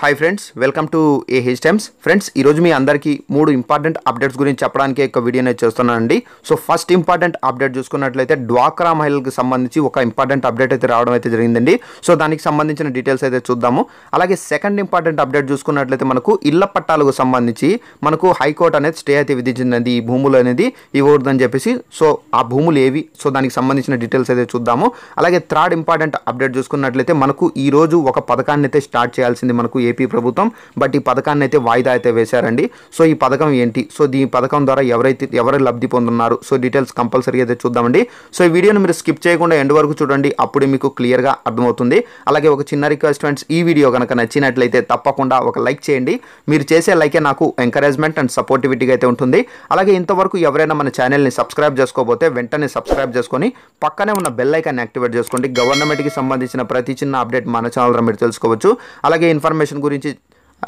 hi friends welcome to A H times friends ఈరోజు మీ అందరికీ మూడు ఇంపార్టెంట్ అప్డేట్స్ గురించి చెప్పడానికి ఒక వీడియో నేను చేస్తున్నానండి సో ఫస్ట్ ఇంపార్టెంట్ అప్డేట్ చూసుకున్నట్లయితే డ్వాక్రా మహిళలకు సంబంధించి ఒక ఇంపార్టెంట్ అప్డేట్ అయితే రావడం అయితే జరిగిందండి సో దానికి సంబంధించిన డీటెయిల్స్ అయితే చూద్దాము అలాగే సెకండ్ ఇంపార్టెంట్ అప్డేట్ చూసుకున్నట్లయితే మనకు ఇళ్ల పట్టాలకు సంబంధించి మనకు హైకోర్టు అనేది స్టే అయితే విధించిందండి ఈ భూములు అనేది ఇవ్వకూడదని చెప్పేసి సో ఆ భూములు ఏవి సో దానికి సంబంధించిన డీటెయిల్స్ అయితే చూద్దాము అలాగే థర్డ్ ఇంపార్టెంట్ అప్డేట్ చూసుకున్నట్లయితే మనకు ఈరోజు ఒక పథకాన్ని అయితే స్టార్ట్ చేయాల్సింది మనకు ఏపీ ప్రభుత్వం బట్ ఈ పథకాన్ని అయితే వాయిదా అయితే వేశారండి సో ఈ పథకం ఏంటి సో ఈ పథకం ద్వారా ఎవరైతే ఎవరు లబ్ధి పొందున్నారు సో డీటెయిల్స్ కంపల్సరీ అయితే చూద్దామండి సో ఈ వీడియోని మీరు స్కిప్ చేయకుండా ఎండ్ వరకు చూడండి అప్పుడే మీకు క్లియర్గా అర్థమవుతుంది అలాగే ఒక చిన్న రిక్వెస్ట్ ఫ్రెండ్స్ ఈ వీడియో కనుక నచ్చినట్లయితే తప్పకుండా ఒక లైక్ చేయండి మీరు చేసే లైకే నాకు ఎంకరేజ్మెంట్ అండ్ సపోర్టివిటీగా అయితే ఉంటుంది అలాగే ఇంతవరకు ఎవరైనా మన ఛానల్ని సబ్స్క్రైబ్ చేసుకోకపోతే వెంటనే సబ్స్క్రైబ్ చేసుకొని పక్కనే ఉన్న బెల్ ఐకాన్ యాక్టివేట్ చేసుకోండి గవర్నమెంట్కి సంబంధించిన ప్రతి చిన్న అప్డేట్ మన ఛానల్ మీరు తెలుసుకోవచ్చు అలాగే ఇన్ఫర్మేషన్ ఇన్ఫర్మేషన్ గురించి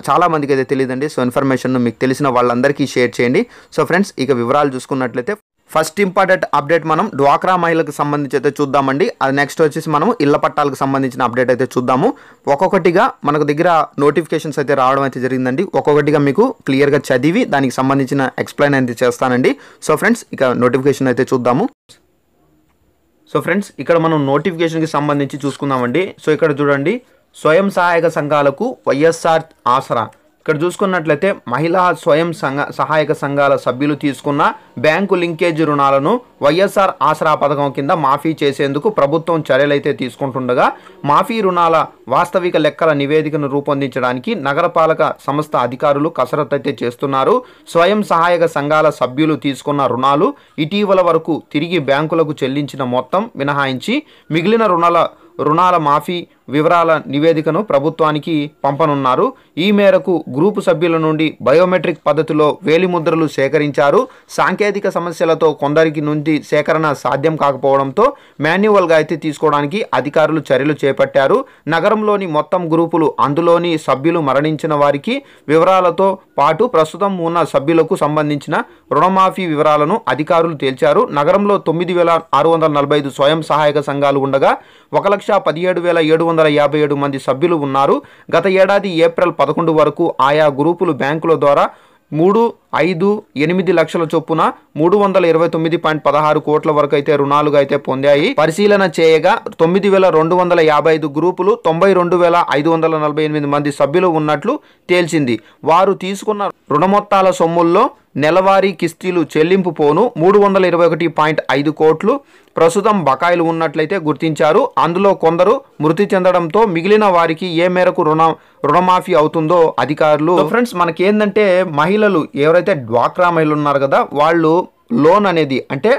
చాలామందికి అయితే తెలియదండి సో ఇన్ఫర్మేషన్ మీకు తెలిసిన వాళ్ళందరికీ షేర్ చేయండి సో ఫ్రెండ్స్ ఇక వివరాలు చూసుకున్నట్లయితే ఫస్ట్ ఇంపార్టెంట్ అప్డేట్ మనం డ్వాక్రా మహిళలకు సంబంధించి అయితే చూద్దామండి అది నెక్స్ట్ వచ్చేసి మనం ఇళ్ల పట్టాలకు సంబంధించిన అప్డేట్ అయితే చూద్దాము ఒక్కొక్కటిగా మనకు దగ్గర నోటిఫికేషన్స్ అయితే రావడం అయితే జరిగిందండి ఒక్కొక్కటిగా మీకు క్లియర్గా చదివి దానికి సంబంధించిన ఎక్స్ప్లెయిన్ అయితే చేస్తానండి సో ఫ్రెండ్స్ ఇక నోటిఫికేషన్ అయితే చూద్దాము సో ఫ్రెండ్స్ ఇక్కడ మనం నోటిఫికేషన్కి సంబంధించి చూసుకుందామండి సో ఇక్కడ చూడండి స్వయం సహాయక సంఘాలకు వైఎస్ఆర్ ఆసరా ఇక్కడ చూసుకున్నట్లయితే మహిళా స్వయం సంఘ సహాయక సంఘాల సభ్యులు తీసుకున్న బ్యాంకు లింకేజ్ రుణాలను వైఎస్ఆర్ ఆసరా పథకం కింద మాఫీ చేసేందుకు ప్రభుత్వం చర్యలైతే తీసుకుంటుండగా మాఫీ రుణాల వాస్తవిక లెక్కల నివేదికను రూపొందించడానికి నగరపాలక సంస్థ అధికారులు కసరత్తు అయితే చేస్తున్నారు స్వయం సహాయక సంఘాల సభ్యులు తీసుకున్న రుణాలు ఇటీవల వరకు తిరిగి బ్యాంకులకు చెల్లించిన మొత్తం మినహాయించి మిగిలిన రుణాల రుణాల మాఫీ వివరాల నివేదికను ప్రభుత్వానికి పంపనున్నారు ఈ మేరకు గ్రూపు సభ్యుల నుండి బయోమెట్రిక్ పద్ధతిలో వేలిముద్రలు సేకరించారు సాంకేతిక సమస్యలతో కొందరికి నుండి సేకరణ సాధ్యం కాకపోవడంతో మాన్యువల్గా అయితే తీసుకోవడానికి అధికారులు చర్యలు చేపట్టారు నగరంలోని మొత్తం గ్రూపులు అందులోని సభ్యులు మరణించిన వారికి వివరాలతో పాటు ప్రస్తుతం ఉన్న సభ్యులకు సంబంధించిన రుణమాఫీ వివరాలను అధికారులు తేల్చారు నగరంలో తొమ్మిది వేల ఆరు వందల నలభై ఐదు స్వయం సహాయక సంఘాలు ఉండగా ఒక లక్ష పదిహేడు వేల ఏడు వందల వందల యాభై ఏడు మంది సభ్యులు ఉన్నారు గత ఏడాది ఏప్రిల్ పదకొండు వరకు ఆయా గ్రూపులు బ్యాంకుల ద్వారా మూడు ఐదు ఎనిమిది లక్షల చొప్పున మూడు వందల ఇరవై తొమ్మిది పాయింట్ పదహారు కోట్ల వరకు అయితే రుణాలుగా అయితే పొందాయి పరిశీలన చేయగా తొమ్మిది వేల రెండు వందల యాభై ఐదు గ్రూపులు తొంభై రెండు వేల ఐదు వందల నలభై ఎనిమిది మంది సభ్యులు ఉన్నట్లు తేల్చింది వారు తీసుకున్న రుణ మొత్తాల సొమ్ముల్లో నెలవారీ కిస్తీలు చెల్లింపు పోను మూడు వందల ఇరవై ఒకటి పాయింట్ ఐదు కోట్లు ప్రస్తుతం బకాయిలు ఉన్నట్లయితే గుర్తించారు అందులో కొందరు మృతి చెందడంతో మిగిలిన వారికి ఏ మేరకు రుణ రుణమాఫీ అవుతుందో అధికారులు ఫ్రెండ్స్ మనకేందంటే మహిళలు ఎవరైతే ఎవరైతే డ్వాక్రా మహిళలు ఉన్నారు కదా వాళ్ళు లోన్ అనేది అంటే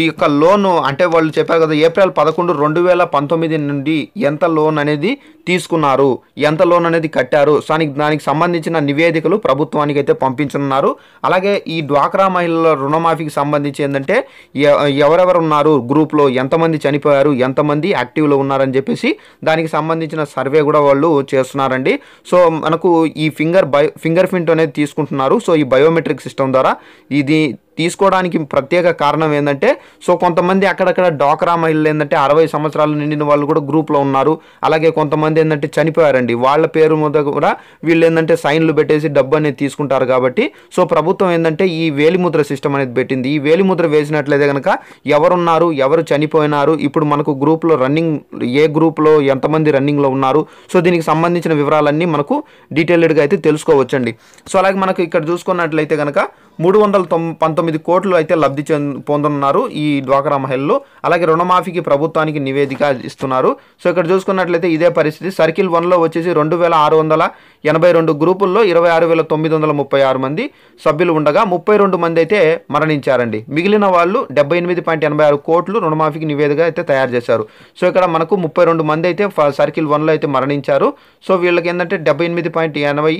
ఈ యొక్క లోన్ అంటే వాళ్ళు చెప్పారు కదా ఏప్రిల్ పదకొండు రెండు వేల పంతొమ్మిది నుండి ఎంత లోన్ అనేది తీసుకున్నారు ఎంత లోన్ అనేది కట్టారు దానికి దానికి సంబంధించిన నివేదికలు ప్రభుత్వానికి అయితే పంపించనున్నారు అలాగే ఈ డ్వాక్రా మహిళల రుణమాఫీకి సంబంధించి ఏంటంటే ఎవరెవరు ఉన్నారు గ్రూప్లో ఎంతమంది చనిపోయారు ఎంతమంది యాక్టివ్లో ఉన్నారని చెప్పేసి దానికి సంబంధించిన సర్వే కూడా వాళ్ళు చేస్తున్నారండి సో మనకు ఈ ఫింగర్ బయో ఫింగర్ ప్రింట్ అనేది తీసుకుంటున్నారు సో ఈ బయోమెట్రిక్ సిస్టమ్ ద్వారా ఇది తీసుకోవడానికి ప్రత్యేక కారణం ఏంటంటే సో కొంతమంది అక్కడక్కడ డాక్రా మహిళలు ఏంటంటే అరవై సంవత్సరాలు నిండిన వాళ్ళు కూడా గ్రూప్లో ఉన్నారు అలాగే కొంతమంది ఏంటంటే చనిపోయారండి వాళ్ళ పేరు మీద కూడా వీళ్ళు ఏంటంటే సైన్లు పెట్టేసి డబ్బు అనేది తీసుకుంటారు కాబట్టి సో ప్రభుత్వం ఏంటంటే ఈ వేలిముద్ర సిస్టమ్ అనేది పెట్టింది ఈ వేలిముద్ర వేసినట్లయితే కనుక ఎవరున్నారు ఎవరు చనిపోయినారు ఇప్పుడు మనకు గ్రూప్లో రన్నింగ్ ఏ గ్రూప్లో ఎంతమంది రన్నింగ్లో ఉన్నారు సో దీనికి సంబంధించిన వివరాలన్నీ మనకు డీటెయిల్డ్గా అయితే తెలుసుకోవచ్చండి సో అలాగే మనకు ఇక్కడ చూసుకున్నట్లయితే కనుక మూడు వందల పంతొమ్మిది తొమ్మిది కోట్లు అయితే లబ్ధి పొందనున్నారు ఈ డ్వాక్రా మహిళలు అలాగే రుణమాఫీకి ప్రభుత్వానికి నివేదిక ఇస్తున్నారు సో ఇక్కడ చూసుకున్నట్లయితే ఇదే పరిస్థితి సర్కిల్ వన్లో వచ్చేసి రెండు వేల ఆరు వందల ఎనభై రెండు గ్రూపుల్లో ఇరవై ఆరు వేల తొమ్మిది వందల ముప్పై ఆరు మంది సభ్యులు ఉండగా ముప్పై రెండు మంది అయితే మరణించారండి మిగిలిన వాళ్ళు డెబ్బై ఎనిమిది పాయింట్ ఎనభై ఆరు కోట్లు రుణమాఫీకి నివేదిక అయితే తయారు చేశారు సో ఇక్కడ మనకు ముప్పై రెండు మంది అయితే సర్కిల్ వన్లో అయితే మరణించారు సో వీళ్ళకి ఏంటంటే డెబ్బై ఎనిమిది పాయింట్ ఎనభై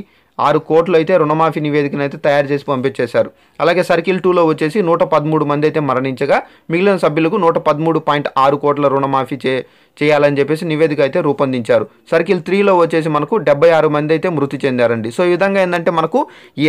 ఆరు కోట్లు అయితే రుణమాఫీ నివేదికను అయితే తయారు చేసి పంపించేశారు అలాగే సర్కిల్ టూలో వచ్చేసి నూట పదమూడు మంది అయితే మరణించగా మిగిలిన సభ్యులకు నూట పదమూడు పాయింట్ ఆరు కోట్ల రుణమాఫీ చే చేయాలని చెప్పేసి నివేదిక అయితే రూపొందించారు సర్కిల్ త్రీలో వచ్చేసి మనకు డెబ్బై ఆరు మంది అయితే మృతి చెందారండి సో ఈ విధంగా ఏంటంటే మనకు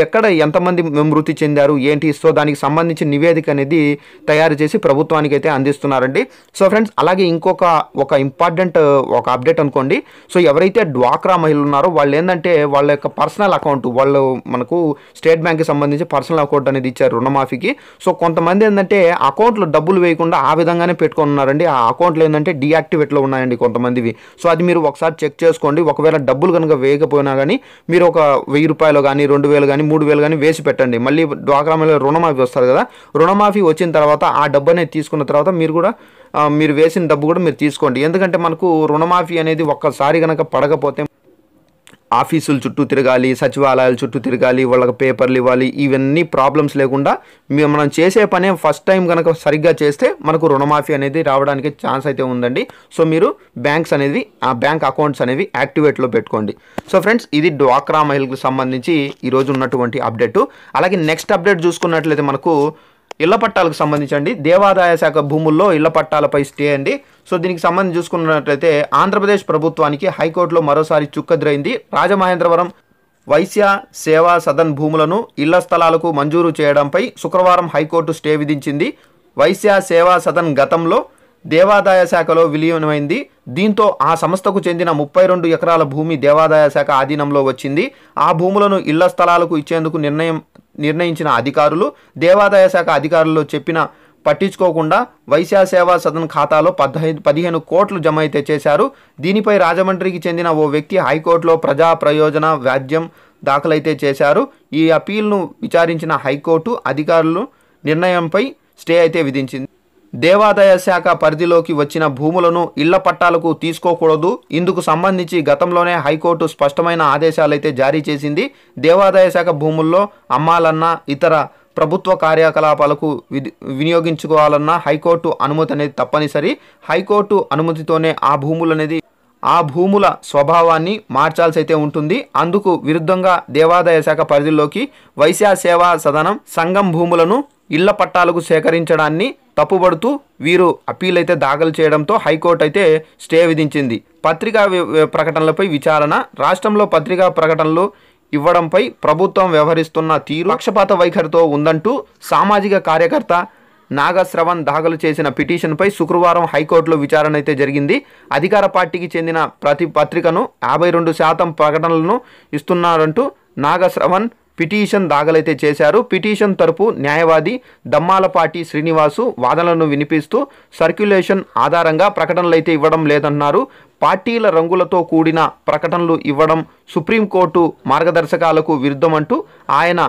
ఎక్కడ ఎంతమంది మృతి చెందారు ఏంటి సో దానికి సంబంధించిన నివేదిక అనేది తయారు చేసి ప్రభుత్వానికి అయితే అందిస్తున్నారండి సో ఫ్రెండ్స్ అలాగే ఇంకొక ఒక ఇంపార్టెంట్ ఒక అప్డేట్ అనుకోండి సో ఎవరైతే డ్వాక్రా మహిళలు ఉన్నారో వాళ్ళు ఏంటంటే వాళ్ళ యొక్క పర్సనల్ అకౌంట్ వాళ్ళు మనకు స్టేట్ బ్యాంక్కి సంబంధించి పర్సనల్ అకౌంట్ అనేది ఇచ్చారు రుణమాఫీకి సో కొంతమంది ఏంటంటే అకౌంట్లో డబ్బులు వేయకుండా ఆ విధంగానే పెట్టుకుని ఉన్నారండి ఆ అకౌంట్లో ఏంటంటే డీయాక్టివేట్ మార్కెట్లో ఉన్నాయండి కొంతమందివి సో అది మీరు ఒకసారి చెక్ చేసుకోండి ఒకవేళ డబ్బులు కనుక వేయకపోయినా కానీ మీరు ఒక వెయ్యి రూపాయలు కానీ రెండు వేలు కానీ మూడు వేలు కానీ వేసి పెట్టండి మళ్ళీ డ్వాక్రా మీద రుణమాఫీ వస్తారు కదా రుణమాఫీ వచ్చిన తర్వాత ఆ డబ్బు అనేది తీసుకున్న తర్వాత మీరు కూడా మీరు వేసిన డబ్బు కూడా మీరు తీసుకోండి ఎందుకంటే మనకు రుణమాఫీ అనేది ఒక్కసారి కనుక పడకపోతే ఆఫీసుల చుట్టూ తిరగాలి సచివాలయాల చుట్టూ తిరగాలి వాళ్ళకి పేపర్లు ఇవ్వాలి ఇవన్నీ ప్రాబ్లమ్స్ లేకుండా మనం చేసే పనే ఫస్ట్ టైం కనుక సరిగ్గా చేస్తే మనకు రుణమాఫీ అనేది రావడానికి ఛాన్స్ అయితే ఉందండి సో మీరు బ్యాంక్స్ అనేది ఆ బ్యాంక్ అకౌంట్స్ అనేవి యాక్టివేట్లో పెట్టుకోండి సో ఫ్రెండ్స్ ఇది డ్వాక్రా మహిళకు సంబంధించి ఈరోజు ఉన్నటువంటి అప్డేటు అలాగే నెక్స్ట్ అప్డేట్ చూసుకున్నట్లయితే మనకు ఇళ్ల పట్టాలకు సంబంధించండి దేవాదాయ శాఖ భూముల్లో ఇళ్ల పట్టాలపై స్టే అండి సో దీనికి సంబంధించి చూసుకున్నట్లయితే ఆంధ్రప్రదేశ్ ప్రభుత్వానికి హైకోర్టులో మరోసారి చుక్కెదురైంది రాజమహేంద్రవరం వైశ్య సేవా సదన్ భూములను ఇళ్ల స్థలాలకు మంజూరు చేయడంపై శుక్రవారం హైకోర్టు స్టే విధించింది వైశ్య సేవా సదన్ గతంలో దేవాదాయ శాఖలో విలీనమైంది దీంతో ఆ సంస్థకు చెందిన ముప్పై రెండు ఎకరాల భూమి దేవాదాయ శాఖ ఆధీనంలో వచ్చింది ఆ భూములను ఇళ్ల స్థలాలకు ఇచ్చేందుకు నిర్ణయం నిర్ణయించిన అధికారులు దేవాదాయ శాఖ అధికారుల్లో చెప్పిన పట్టించుకోకుండా వైశ్యా సేవా సదన్ ఖాతాలో పదహైదు పదిహేను కోట్లు జమ అయితే చేశారు దీనిపై రాజమండ్రికి చెందిన ఓ వ్యక్తి హైకోర్టులో ప్రజా ప్రయోజన వ్యాజ్యం దాఖలైతే చేశారు ఈ అపీల్ను విచారించిన హైకోర్టు అధికారులు నిర్ణయంపై స్టే అయితే విధించింది దేవాదాయ శాఖ పరిధిలోకి వచ్చిన భూములను ఇళ్ల పట్టాలకు తీసుకోకూడదు ఇందుకు సంబంధించి గతంలోనే హైకోర్టు స్పష్టమైన ఆదేశాలైతే జారీ చేసింది దేవాదాయ శాఖ భూముల్లో అమ్మాలన్నా ఇతర ప్రభుత్వ కార్యకలాపాలకు వినియోగించుకోవాలన్నా హైకోర్టు అనుమతి అనేది తప్పనిసరి హైకోర్టు అనుమతితోనే ఆ భూములు అనేది ఆ భూముల స్వభావాన్ని మార్చాల్సి అయితే ఉంటుంది అందుకు విరుద్ధంగా దేవాదాయ శాఖ పరిధిలోకి వైశ్య సేవా సదనం సంఘం భూములను ఇళ్ల పట్టాలకు సేకరించడాన్ని తప్పుబడుతూ వీరు అప్పీల్ అయితే దాఖలు చేయడంతో హైకోర్టు అయితే స్టే విధించింది పత్రికా ప్రకటనలపై విచారణ రాష్ట్రంలో పత్రికా ప్రకటనలు ఇవ్వడంపై ప్రభుత్వం వ్యవహరిస్తున్న తీరు పక్షపాత వైఖరితో ఉందంటూ సామాజిక కార్యకర్త నాగశ్రవణ్ దాఖలు చేసిన పిటిషన్పై శుక్రవారం హైకోర్టులో విచారణ అయితే జరిగింది అధికార పార్టీకి చెందిన ప్రతి పత్రికను యాభై రెండు శాతం ప్రకటనలను ఇస్తున్నారంటూ నాగశ్రవణ్ పిటిషన్ దాఖలైతే చేశారు పిటిషన్ తరపు న్యాయవాది దమ్మాలపాటి శ్రీనివాసు వాదనలను వినిపిస్తూ సర్క్యులేషన్ ఆధారంగా ప్రకటనలైతే ఇవ్వడం లేదన్నారు పార్టీల రంగులతో కూడిన ప్రకటనలు ఇవ్వడం సుప్రీంకోర్టు మార్గదర్శకాలకు విరుద్ధమంటూ ఆయన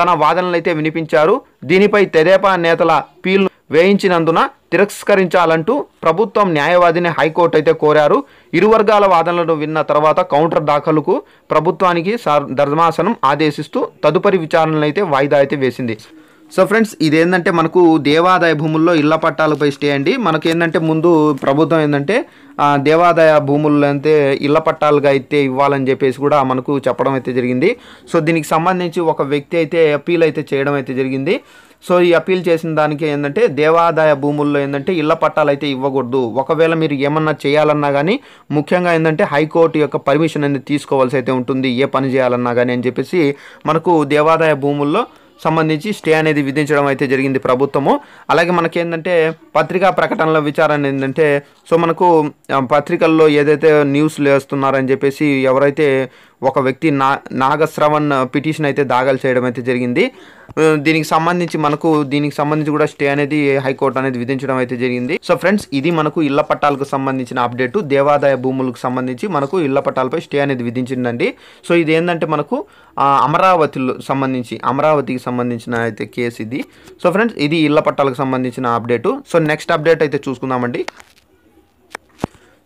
తన వాదనలైతే వినిపించారు దీనిపై తెదేపా నేతల పీల్ వేయించినందున తిరస్కరించాలంటూ ప్రభుత్వం న్యాయవాదిని హైకోర్టు అయితే కోరారు ఇరు వర్గాల వాదనలను విన్న తర్వాత కౌంటర్ దాఖలుకు ప్రభుత్వానికి ధర్మాసనం ఆదేశిస్తూ తదుపరి విచారణలైతే వాయిదా అయితే వేసింది సో ఫ్రెండ్స్ ఇదేంటంటే మనకు దేవాదాయ భూముల్లో ఇళ్ల పట్టాలపై స్టే అండి మనకి ఏంటంటే ముందు ప్రభుత్వం ఏంటంటే దేవాదాయ భూముల్లో అయితే ఇళ్ల పట్టాలుగా అయితే ఇవ్వాలని చెప్పేసి కూడా మనకు చెప్పడం అయితే జరిగింది సో దీనికి సంబంధించి ఒక వ్యక్తి అయితే అప్పీల్ అయితే చేయడం అయితే జరిగింది సో ఈ అప్పీల్ చేసిన దానికి ఏంటంటే దేవాదాయ భూముల్లో ఏంటంటే ఇళ్ల పట్టాలు అయితే ఇవ్వకూడదు ఒకవేళ మీరు ఏమన్నా చేయాలన్నా కానీ ముఖ్యంగా ఏంటంటే హైకోర్టు యొక్క పర్మిషన్ అనేది తీసుకోవాల్సి అయితే ఉంటుంది ఏ పని చేయాలన్నా కానీ అని చెప్పేసి మనకు దేవాదాయ భూముల్లో సంబంధించి స్టే అనేది విధించడం అయితే జరిగింది ప్రభుత్వము అలాగే మనకేంటంటే పత్రికా ప్రకటనల విచారణ ఏంటంటే సో మనకు పత్రికల్లో ఏదైతే న్యూస్ వేస్తున్నారని చెప్పేసి ఎవరైతే ఒక వ్యక్తి నా నాగశ్రవణ్ పిటిషన్ అయితే దాఖలు చేయడం అయితే జరిగింది దీనికి సంబంధించి మనకు దీనికి సంబంధించి కూడా స్టే అనేది హైకోర్టు అనేది విధించడం అయితే జరిగింది సో ఫ్రెండ్స్ ఇది మనకు ఇళ్ల పట్టాలకు సంబంధించిన అప్డేట్ దేవాదాయ భూములకు సంబంధించి మనకు ఇళ్ల పట్టాలపై స్టే అనేది విధించిందండి సో ఇది ఏంటంటే మనకు అమరావతిలో సంబంధించి అమరావతికి సంబంధించిన అయితే కేసు ఇది సో ఫ్రెండ్స్ ఇది ఇళ్ల పట్టాలకు సంబంధించిన అప్డేటు సో నెక్స్ట్ అప్డేట్ అయితే చూసుకుందామండి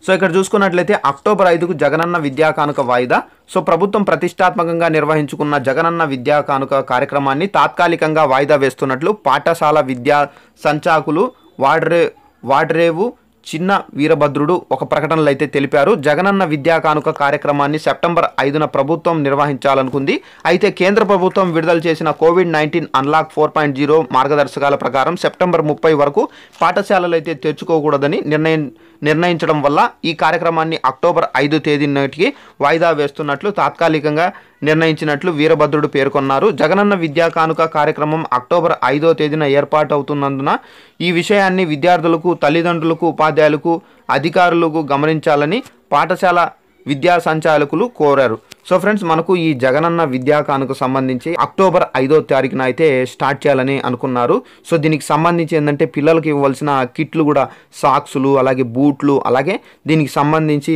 సో ఇక్కడ చూసుకున్నట్లయితే అక్టోబర్ ఐదుకు జగనన్న విద్యా కానుక వాయిదా సో ప్రభుత్వం ప్రతిష్టాత్మకంగా నిర్వహించుకున్న జగనన్న విద్యా కానుక కార్యక్రమాన్ని తాత్కాలికంగా వాయిదా వేస్తున్నట్లు పాఠశాల విద్యా సంచాకులు వాడ్రే వాడ్రేవు చిన్న వీరభద్రుడు ఒక ప్రకటనలో అయితే తెలిపారు జగనన్న విద్యా కానుక కార్యక్రమాన్ని సెప్టెంబర్ ఐదున ప్రభుత్వం నిర్వహించాలనుకుంది అయితే కేంద్ర ప్రభుత్వం విడుదల చేసిన COVID nineteen unlock four point zero మార్గదర్శకాల ప్రకారం సెప్టెంబర్ ముప్పై వరకు పాఠశాలలు అయితే తెచ్చుకోకూడదని నిర్ణయం నిర్ణయించడం వల్ల ఈ కార్యక్రమాన్ని అక్టోబర్ ఐదు తేదీ నాటికి వాయిదా వేస్తున్నట్లు తాత్కాలికంగా నిర్ణయించినట్లు వీరభద్రుడు పేర్కొన్నారు జగనన్న విద్యా కానుక కార్యక్రమం అక్టోబర్ ఐదో తేదీన ఏర్పాటు అవుతున్నందున ఈ విషయాన్ని విద్యార్థులకు తల్లిదండ్రులకు ఉపాధ్యాయులకు అధికారులకు గమనించాలని పాఠశాల విద్యా సంచాలకులు కోరారు సో ఫ్రెండ్స్ మనకు ఈ జగనన్న కానుక సంబంధించి అక్టోబర్ ఐదో తారీఖున అయితే స్టార్ట్ చేయాలని అనుకున్నారు సో దీనికి సంబంధించి ఏంటంటే పిల్లలకి ఇవ్వాల్సిన కిట్లు కూడా సాక్సులు అలాగే బూట్లు అలాగే దీనికి సంబంధించి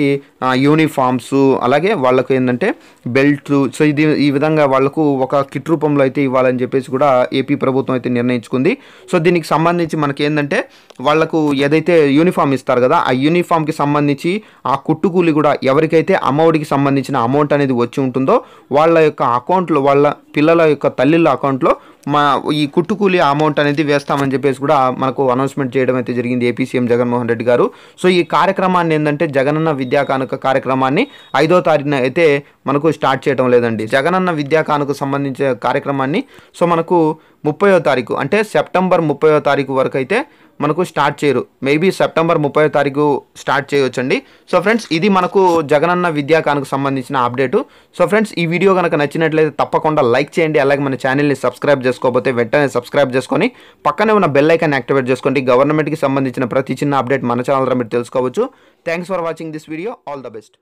యూనిఫామ్స్ అలాగే వాళ్ళకు ఏంటంటే బెల్ట్ సో ఇది ఈ విధంగా వాళ్ళకు ఒక కిట్ రూపంలో అయితే ఇవ్వాలని చెప్పేసి కూడా ఏపీ ప్రభుత్వం అయితే నిర్ణయించుకుంది సో దీనికి సంబంధించి మనకి ఏంటంటే వాళ్ళకు ఏదైతే యూనిఫామ్ ఇస్తారు కదా ఆ యూనిఫామ్కి సంబంధించి ఆ కుట్టుకూలి కూడా ఎవరికి ఎవరికైతే అమ్మఒడికి సంబంధించిన అమౌంట్ అనేది వచ్చి ఉంటుందో వాళ్ళ యొక్క అకౌంట్లో వాళ్ళ పిల్లల యొక్క తల్లిల అకౌంట్లో మా ఈ కుట్టుకూలి అమౌంట్ అనేది వేస్తామని చెప్పేసి కూడా మనకు అనౌన్స్మెంట్ చేయడం అయితే జరిగింది ఏపీ సీఎం జగన్మోహన్ రెడ్డి గారు సో ఈ కార్యక్రమాన్ని ఏంటంటే జగనన్న విద్యా కానుక కార్యక్రమాన్ని ఐదో తారీఖున అయితే మనకు స్టార్ట్ చేయడం లేదండి జగనన్న విద్యా కానుక సంబంధించిన కార్యక్రమాన్ని సో మనకు ముప్పయో తారీఖు అంటే సెప్టెంబర్ ముప్పయో తారీఖు వరకు అయితే మనకు స్టార్ట్ చేయరు మేబీ సెప్టెంబర్ ముప్పై తారీఖు స్టార్ట్ చేయొచ్చండి సో ఫ్రెండ్స్ ఇది మనకు జగనన్న విద్యాకానికి సంబంధించిన అప్డేటు సో ఫ్రెండ్స్ ఈ వీడియో కనుక నచ్చినట్లయితే తప్పకుండా లైక్ చేయండి అలాగే మన ఛానల్ని సబ్స్క్రైబ్ చేసుకోకపోతే వెంటనే సబ్స్క్రైబ్ చేసుకొని పక్కనే ఉన్న బెల్ ఐకాన్ యాక్టివేట్ చేసుకోండి గవర్నమెంట్కి సంబంధించిన ప్రతి చిన్న అప్డేట్ మన ఛానల్ ద్వారా మీరు తెలుసుకోవచ్చు thanks for watching this video all the best